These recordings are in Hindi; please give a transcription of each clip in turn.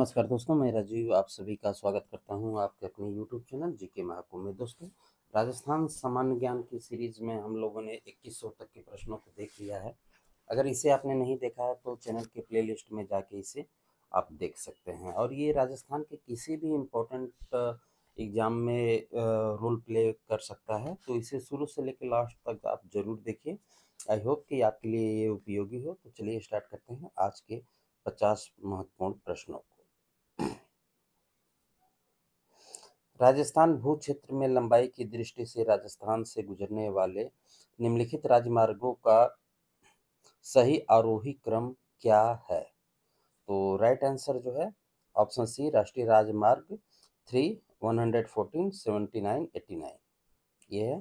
नमस्कार दोस्तों मैं राजीव आप सभी का स्वागत करता हूं आपके अपने यूट्यूब चैनल जी के महाकुम में दोस्तों राजस्थान सामान्य ज्ञान की सीरीज में हम लोगों ने 2100 तक के प्रश्नों को देख लिया है अगर इसे आपने नहीं देखा है तो चैनल के प्लेलिस्ट में जाके इसे आप देख सकते हैं और ये राजस्थान के किसी भी इम्पोर्टेंट एग्ज़ाम uh, में रोल uh, प्ले कर सकता है तो इसे शुरू से लेकर लास्ट तक आप ज़रूर देखिए आई होप कि आपके लिए ये उपयोगी हो तो चलिए स्टार्ट करते हैं आज के पचास महत्वपूर्ण प्रश्नों राजस्थान भू क्षेत्र में लंबाई की दृष्टि से राजस्थान से गुजरने वाले निम्नलिखित राजमार्गों का सही आरोही क्रम क्या है तो राइट आंसर जो है ऑप्शन सी राष्ट्रीय राजमार्ग three one hundred fourteen seventy nine eighty nine ये है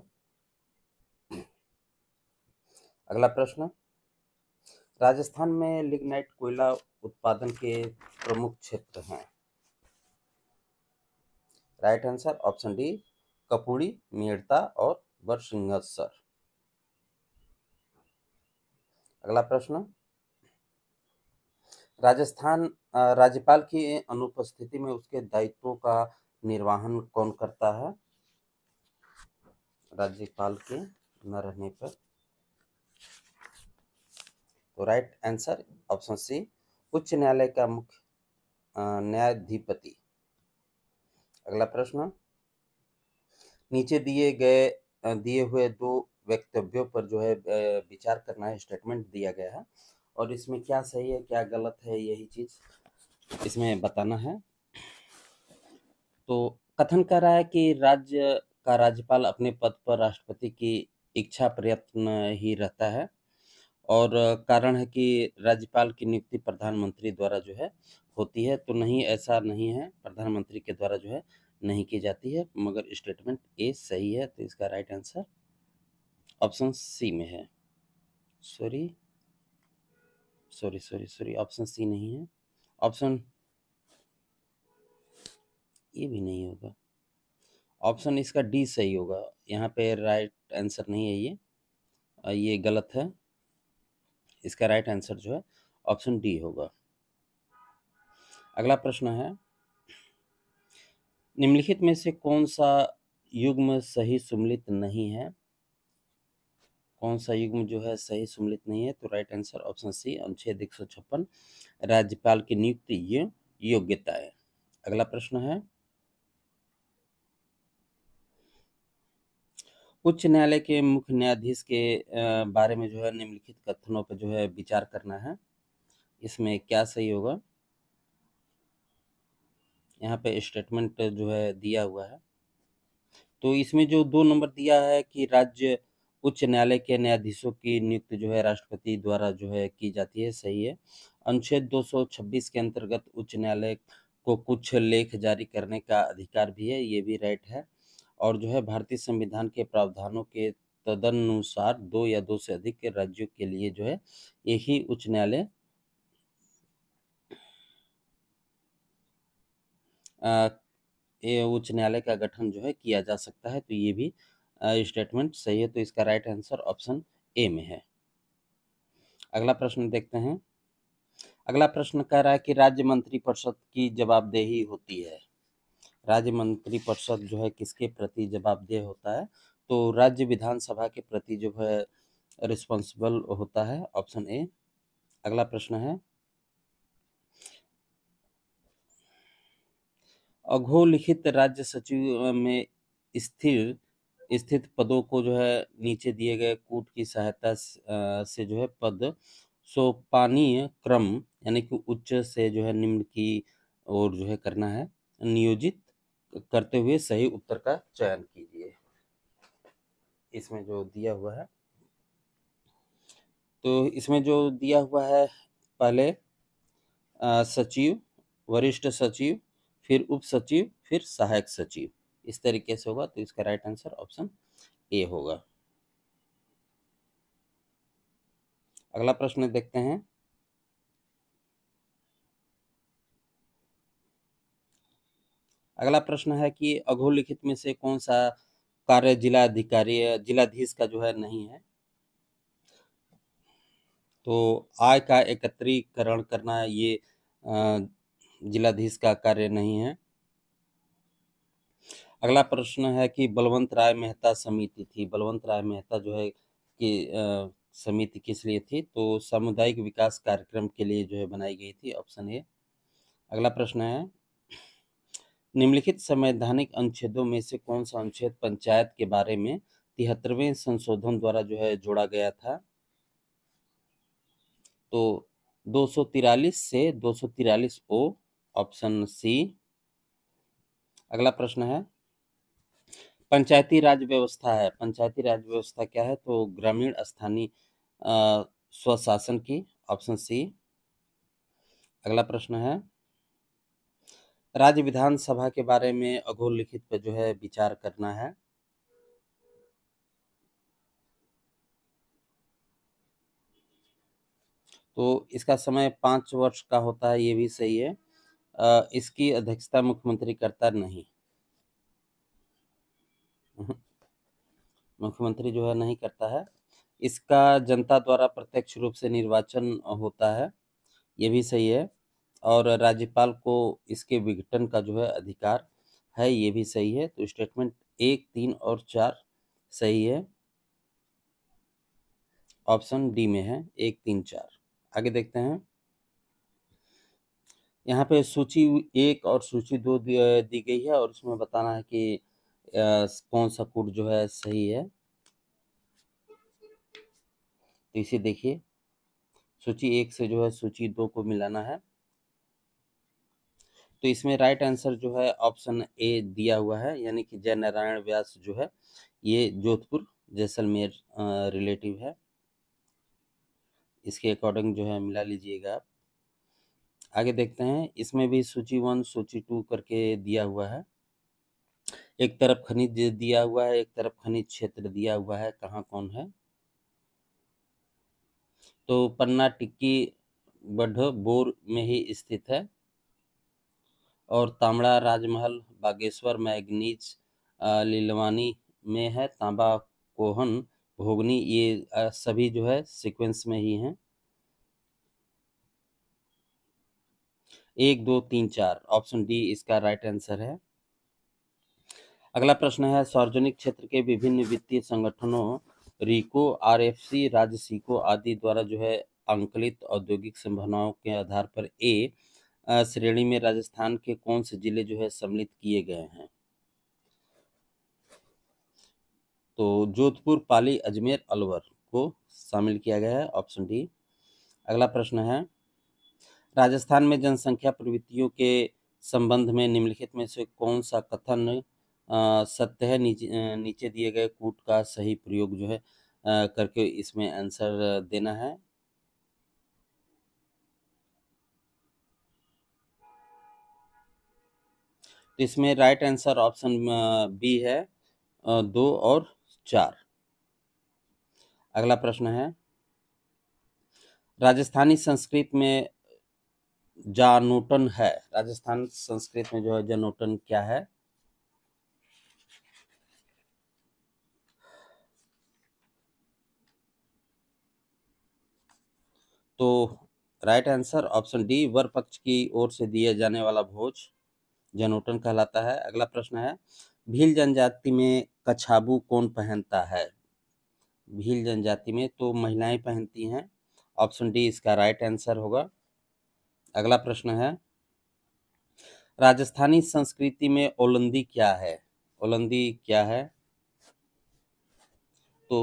अगला प्रश्न राजस्थान में लिग्नाइट कोयला उत्पादन के प्रमुख क्षेत्र हैं right answer option D Kapuri Merta और सर अगला प्रश्न राजस्थान राज्यपाल की अनुपस्थिति में उसके दायित्वों का निर्वाहन कौन करता है राज्यपाल के न रहने पर तो राइट आंसर ऑप्शन सी उच्च न्यायालय का मुख्य न्यायाधिपति अगला प्रश्न नीचे दिए गए दिए हुए दो वक्तव्यों पर जो है विचार करना है स्टेटमेंट दिया गया है और इसमें क्या सही है क्या गलत है यही चीज इसमें बताना है तो कथन कर रहा है कि राज्य का राज्यपाल अपने पद पर राष्ट्रपति की इच्छा प्रयत्न ही रहता है और कारण है कि राज्यपाल की नियुक्ति प्रधानमंत्री द्वारा जो है होती है तो नहीं ऐसा नहीं है प्रधानमंत्री के द्वारा जो है नहीं की जाती है मगर स्टेटमेंट ए सही है तो इसका राइट आंसर ऑप्शन सी में है sorry sorry sorry sorry option C नहीं है ऑप्शन ये भी नहीं होगा ऑप्शन इसका डी सही होगा यहाँ पे राइट आंसर नहीं है ये ये गलत है इसका राइट आंसर जो है ऑप्शन डी होगा अगला प्रश्न है निम्नलिखित में से कौन सा युग्म सही सुमिलित नहीं है कौन सा युग्म जो है सही सुमिलित नहीं है तो राइट आंसर ऑप्शन सी अनुच्छेद एक सौ छप्पन राज्यपाल की नियुक्ति ये योग्यता है अगला प्रश्न है उच्च न्यायालय के मुख्य न्यायाधीश के बारे में जो है निम्नलिखित कथनों पर जो है विचार करना है इसमें क्या सही होगा यहाँ पे स्टेटमेंट जो है दिया हुआ है तो इसमें जो दो नंबर दिया है कि राज्य उच्च न्यायालय के न्यायाधीशों की नियुक्ति जो है राष्ट्रपति द्वारा जो है की जाती है सही है अनुच्छेद 226 के अंतर्गत उच्च न्यायालय को कुछ लेख जारी करने का अधिकार भी है ये भी राइट है और जो है भारतीय संविधान के प्रावधानों के तदनुसार दो या दो से अधिक राज्यों के लिए जो है यही उच्च न्यायालय उच्च न्यायालय का गठन जो है किया जा सकता है तो ये भी स्टेटमेंट सही है तो इसका राइट आंसर ऑप्शन ए में है अगला प्रश्न देखते हैं अगला प्रश्न कह रहा है कि राज्य मंत्रिपरिषद की जवाबदेही होती है राज्य मंत्रिपरिषद जो है किसके प्रति जवाबदेह होता है तो राज्य विधानसभा के प्रति जो है रिस्पॉन्सिबल होता है ऑप्शन ए अगला प्रश्न है अघोलिखित राज्य सचिव में स्थिर स्थित पदों को जो है नीचे दिए गए कूट की सहायता से जो है पद सोपानीय क्रम यानी कि उच्च से जो है निम्न की ओर जो है करना है नियोजित करते हुए सही उत्तर का चयन कीजिए इसमें जो दिया हुआ है तो इसमें जो दिया हुआ है पहले सचिव वरिष्ठ सचिव फिर उप सचिव फिर सहायक सचिव इस तरीके से होगा तो इसका राइट आंसर ऑप्शन ए होगा अगला प्रश्न देखते हैं अगला प्रश्न है कि अघोलिखित में से कौन सा कार्य जिला अधिकारी जिलाधीश का जो है नहीं है तो आय का एकत्रीकरण करना ये जिलाधीश का कार्य नहीं है अगला प्रश्न है कि बलवंत राय मेहता समिति थी बलवंत राय मेहता जो है कि समिति किस लिए थी तो सामुदायिक विकास कार्यक्रम के लिए जो है बनाई गई थी ऑप्शन ए अगला प्रश्न है निम्नलिखित संवैधानिक अनुच्छेदों में से कौन सा अनुच्छेद पंचायत के बारे में तिहत्तरवें संशोधन द्वारा जो है जोड़ा गया था तो दो से दो ओ ऑप्शन सी अगला प्रश्न है पंचायती राज व्यवस्था है पंचायती राज व्यवस्था क्या है तो ग्रामीण स्थानीय स्वशासन की ऑप्शन सी अगला प्रश्न है राज्य विधानसभा के बारे में अघोलिखित पर जो है विचार करना है तो इसका समय पांच वर्ष का होता है ये भी सही है इसकी अध्यक्षता मुख्यमंत्री करता नहीं मुख्यमंत्री जो है नहीं करता है इसका जनता द्वारा प्रत्यक्ष रूप से निर्वाचन होता है ये भी सही है और राज्यपाल को इसके विघटन का जो है अधिकार है ये भी सही है तो स्टेटमेंट एक तीन और चार सही है ऑप्शन डी में है एक तीन चार आगे देखते हैं यहाँ पे सूची एक और सूची दो दी गई है और उसमें बताना है कि कौन सा कोड जो है सही है तो इसे देखिए सूची एक से जो है सूची दो को मिलाना है तो इसमें राइट आंसर जो है ऑप्शन ए दिया हुआ है यानी कि जय नारायण व्यास जो है ये जोधपुर जैसलमेर रिलेटिव है इसके अकॉर्डिंग जो है मिला लीजिएगा आप आगे देखते हैं इसमें भी सूची वन सूची टू करके दिया हुआ है एक तरफ खनिज दिया हुआ है एक तरफ खनिज क्षेत्र दिया हुआ है कहाँ कौन है तो पन्ना टिक्की बढ़ो बोर में ही स्थित है और तामड़ा राजमहल बागेश्वर मैगनीज लीलवानी में है तांबा कोहन भोगनी ये सभी जो है सीक्वेंस में ही हैं एक दो तीन चार ऑप्शन डी इसका राइट आंसर है अगला प्रश्न है सार्वजनिक क्षेत्र के विभिन्न वित्तीय संगठनों रिको आरएफसी राज्य सीको आदि द्वारा जो है अंकलित औद्योगिक संभावनाओं के आधार पर ए श्रेणी में राजस्थान के कौन से जिले जो है सम्मिलित किए गए हैं तो जोधपुर पाली अजमेर अलवर को शामिल किया गया है ऑप्शन डी अगला प्रश्न है राजस्थान में जनसंख्या प्रवृत्तियों के संबंध में निम्नलिखित में से कौन सा कथन सत्य है नीचे नीचे दिए गए कूट का सही प्रयोग जो है करके इसमें आंसर देना है तो इसमें राइट आंसर ऑप्शन बी है दो और चार अगला प्रश्न है राजस्थानी संस्कृत में जानोटन है राजस्थान संस्कृत में जो है जनोटन क्या है तो राइट आंसर ऑप्शन डी वर पक्ष की ओर से दिया जाने वाला भोज जनोटन कहलाता है अगला प्रश्न है भील जनजाति में कछाबू कौन पहनता है भील जनजाति में तो महिलाएं पहनती हैं ऑप्शन डी इसका राइट आंसर होगा अगला प्रश्न है राजस्थानी संस्कृति में ओलंदी क्या है ओलंदी क्या है तो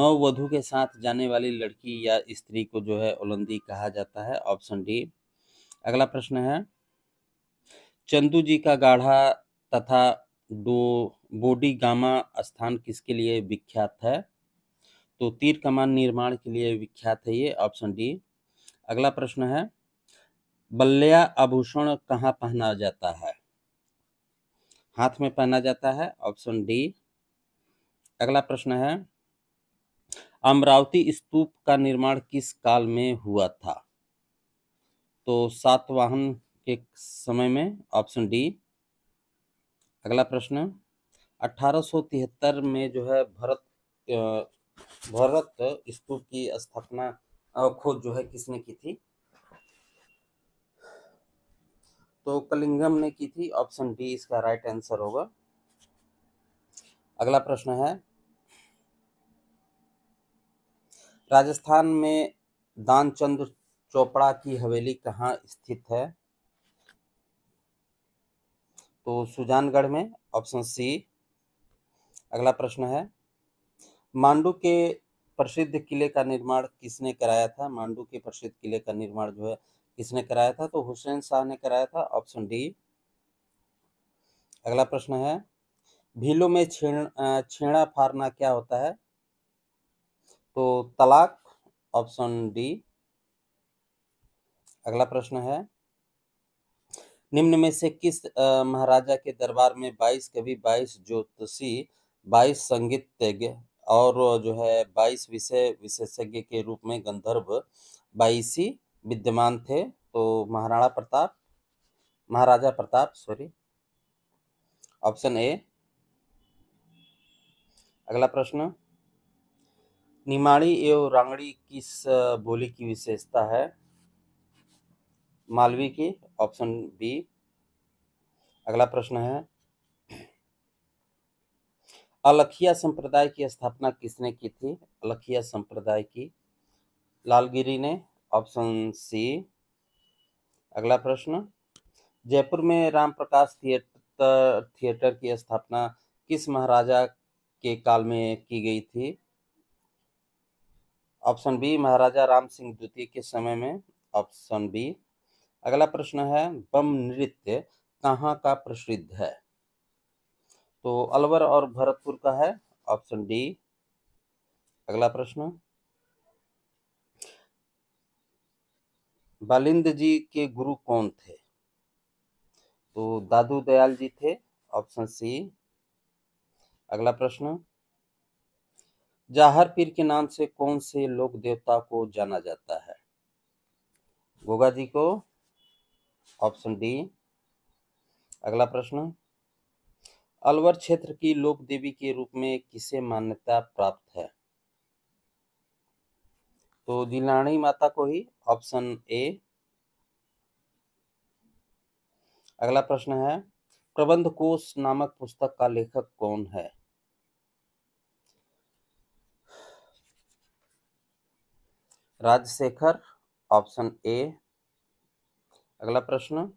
नववधु के साथ जाने वाली लड़की या स्त्री को जो है ओलंदी कहा जाता है ऑप्शन डी अगला प्रश्न है चंदू जी का गाढ़ा तथा डो बोडी गामा स्थान किसके लिए विख्यात है तो तीर कमान निर्माण के लिए विख्यात है ये ऑप्शन डी अगला प्रश्न है बल्लिया आभूषण कहाँ पहना जाता है हाथ में पहना जाता है ऑप्शन डी अगला प्रश्न है अमरावती स्तूप का निर्माण किस काल में हुआ था तो सातवाहन के समय में ऑप्शन डी अगला प्रश्न अठारह में जो है भरत भरत स्तूप की स्थापना खोज जो है किसने की थी तो कलिंगम ने की थी ऑप्शन डी इसका राइट आंसर होगा अगला प्रश्न है राजस्थान में दानचंद चोपड़ा की हवेली कहाँ स्थित है तो सुजानगढ़ में ऑप्शन सी अगला प्रश्न है मांडू के प्रसिद्ध किले का निर्माण किसने कराया था मांडू के प्रसिद्ध किले का निर्माण जो है किसने कराया था तो हुसैन शाह ने कराया था ऑप्शन डी अगला प्रश्न है भीलों में छेड़ छेड़ा फारना क्या होता है तो तलाक ऑप्शन डी अगला प्रश्न है निम्न में से किस महाराजा के दरबार में बाईस कवि बाईस ज्योतिषी बाईस संगीतज्ञ और जो है बाईस विषय विशेषज्ञ के रूप में गंधर्व बाईसी विद्यमान थे तो Maharana Pratap Maharaja Pratap sorry option A अगला प्रश्न निमाड़ी एवं रांगड़ी किस बोली की विशेषता है मालवी की ऑप्शन बी अगला प्रश्न है अलखिया संप्रदाय की स्थापना किसने की थी अलखिया संप्रदाय की लालगिरी ने ऑप्शन सी अगला प्रश्न जयपुर में राम प्रकाश थिएटर थिएटर की स्थापना किस महाराजा के काल में की गई थी ऑप्शन बी महाराजा राम सिंह द्वितीय के समय में ऑप्शन बी अगला प्रश्न है बम नृत्य कहाँ का प्रसिद्ध है तो अलवर और भरतपुर का है ऑप्शन डी अगला प्रश्न बालिंद जी के गुरु कौन थे तो दादू दयाल जी थे ऑप्शन सी अगला प्रश्न जाहर पीर के नाम से कौन से लोक देवता को जाना जाता है गोगा जी को ऑप्शन डी अगला प्रश्न अलवर क्षेत्र की लोक देवी के रूप में किसे मान्यता प्राप्त है तो दिलाणी माता को ही ऑप्शन ए अगला प्रश्न है प्रबंध कोश नामक पुस्तक का लेखक कौन है राजशेखर ऑप्शन ए अगला प्रश्न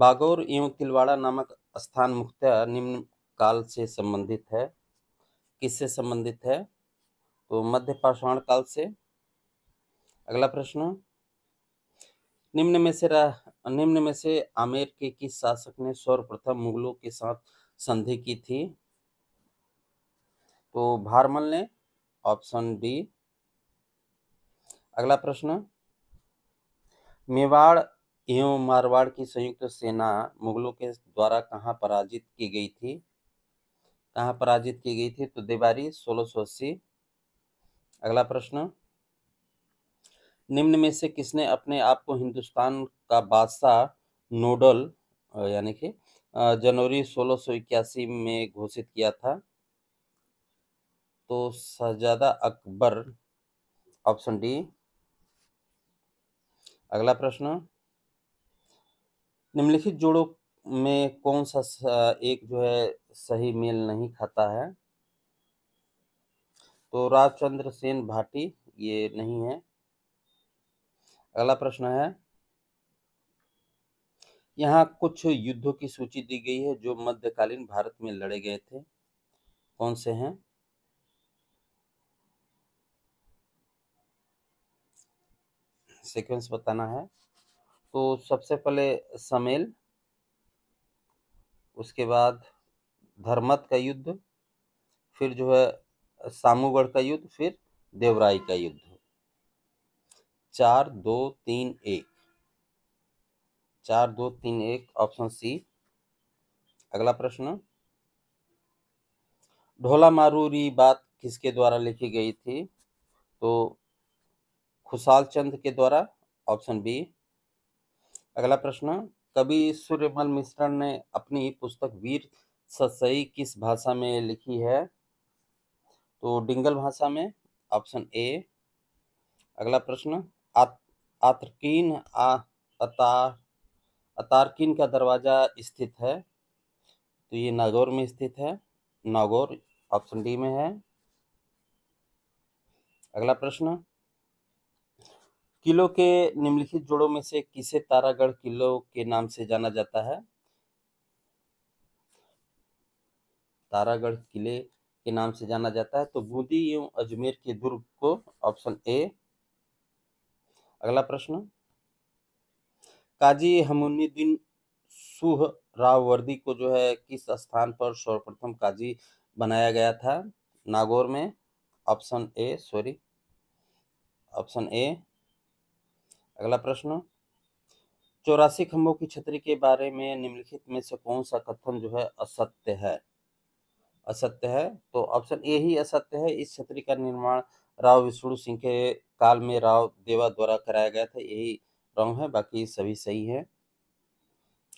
बागौर एवं तिलवाड़ा नामक स्थान मुख्यतः निम्न काल से संबंधित है किससे संबंधित है तो मध्य पाषाण काल से अगला प्रश्न निम्न में से निम्न में से आमेर के किस शासक ने सर्वप्रथम मुगलों के साथ संधि की थी तो भारमल ने ऑप्शन डी अगला प्रश्न मेवाड़ एवं मारवाड़ की संयुक्त सेना मुगलों के द्वारा कहाँ पराजित की गई थी कहाँ पराजित की गई थी तो देवारी सोलह सौ अस्सी अगला प्रश्न निम्न में से किसने अपने आप को हिंदुस्तान का बादशाह नोडल यानी कि जनवरी सोलह सौ इक्यासी में घोषित किया था तो शहजादा अकबर ऑप्शन डी अगला प्रश्न निम्नलिखित जोड़ों में कौन सा एक जो है सही मेल नहीं खाता है तो राजचंद्र सेन भाटी ये नहीं है अगला प्रश्न है यहाँ कुछ युद्धों की सूची दी गई है जो मध्यकालीन भारत में लड़े गए थे कौन से हैं सीक्वेंस बताना है तो सबसे पहले समेल उसके बाद धर्मत का युद्ध फिर जो है सामूगढ़ का युद्ध फिर देवराई का युद्ध चार दो तीन एक चार दो तीन एक ऑप्शन सी अगला प्रश्न ढोला मारूरी बात किसके द्वारा लिखी गई थी तो खुशाल चंद के द्वारा ऑप्शन बी अगला प्रश्न कवि सूर्यमल मिश्रण ने अपनी पुस्तक वीर ससई किस भाषा में लिखी है तो डिंगल भाषा में ऑप्शन ए अगला प्रश्न आत, आतर्किन अतारकिन का दरवाज़ा स्थित है तो ये नागौर में स्थित है नागौर ऑप्शन डी में है अगला प्रश्न किलो के निम्नलिखित जोड़ों में से किसे तारागढ़ किलो के नाम से जाना जाता है तारागढ़ किले के नाम से जाना जाता है तो बूंदी एवं अजमेर के दुर्ग को ऑप्शन ए अगला प्रश्न काजी हमुनुद्दीन सुह वर्दी को जो है किस स्थान पर सर्वप्रथम काजी बनाया गया था नागौर में option A sorry option A अगला प्रश्न चौरासी खंभों की छतरी के बारे में निम्नलिखित में से कौन सा कथन जो है असत्य है असत्य है तो ऑप्शन ए ही असत्य है इस छतरी का निर्माण राव विष्णु सिंह के काल में राव देवा द्वारा कराया गया था यही रॉन्ग है बाकी सभी सही है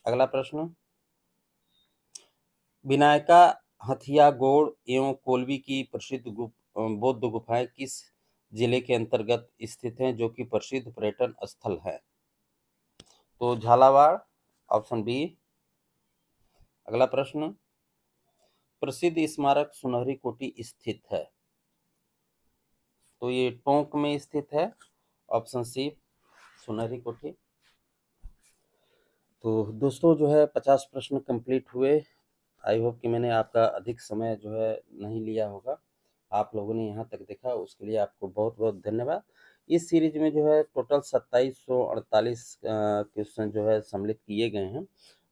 अगला प्रश्न विनायका हथिया गोड़ एवं कोलवी की प्रसिद्ध गुप बौद्ध गुफाएं किस जिले के अंतर्गत स्थित हैं जो कि प्रसिद्ध पर्यटन स्थल है तो झालावाड़ ऑप्शन बी अगला प्रश्न प्रसिद्ध स्मारक सुनहरी कोटी स्थित है तो ये टोंक में स्थित है ऑप्शन सी सुनहरी कोठी तो दोस्तों जो है पचास प्रश्न कंप्लीट हुए आई होप कि मैंने आपका अधिक समय जो है नहीं लिया होगा आप लोगों ने यहाँ तक देखा उसके लिए आपको बहुत बहुत धन्यवाद इस सीरीज में जो है टोटल सत्ताईस सौ अड़तालीस क्वेश्चन जो है सम्मिलित किए गए हैं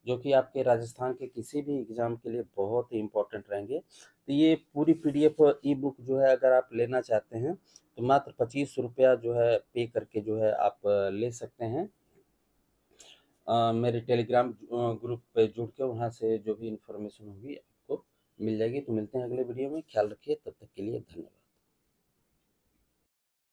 जो कि आपके राजस्थान के किसी भी एग्ज़ाम के लिए बहुत ही इम्पोर्टेंट रहेंगे तो ये पूरी पीडीएफ ई बुक जो है अगर आप लेना चाहते हैं तो मात्र पच्चीस रुपया जो है पे करके जो है आप ले सकते हैं आ, मेरे टेलीग्राम ग्रुप पे जुड़ के वहाँ से जो भी इन्फॉर्मेशन होगी मिल जाएगी तो मिलते हैं अगले वीडियो में ख्याल रखिए तब तक के लिए धन्यवाद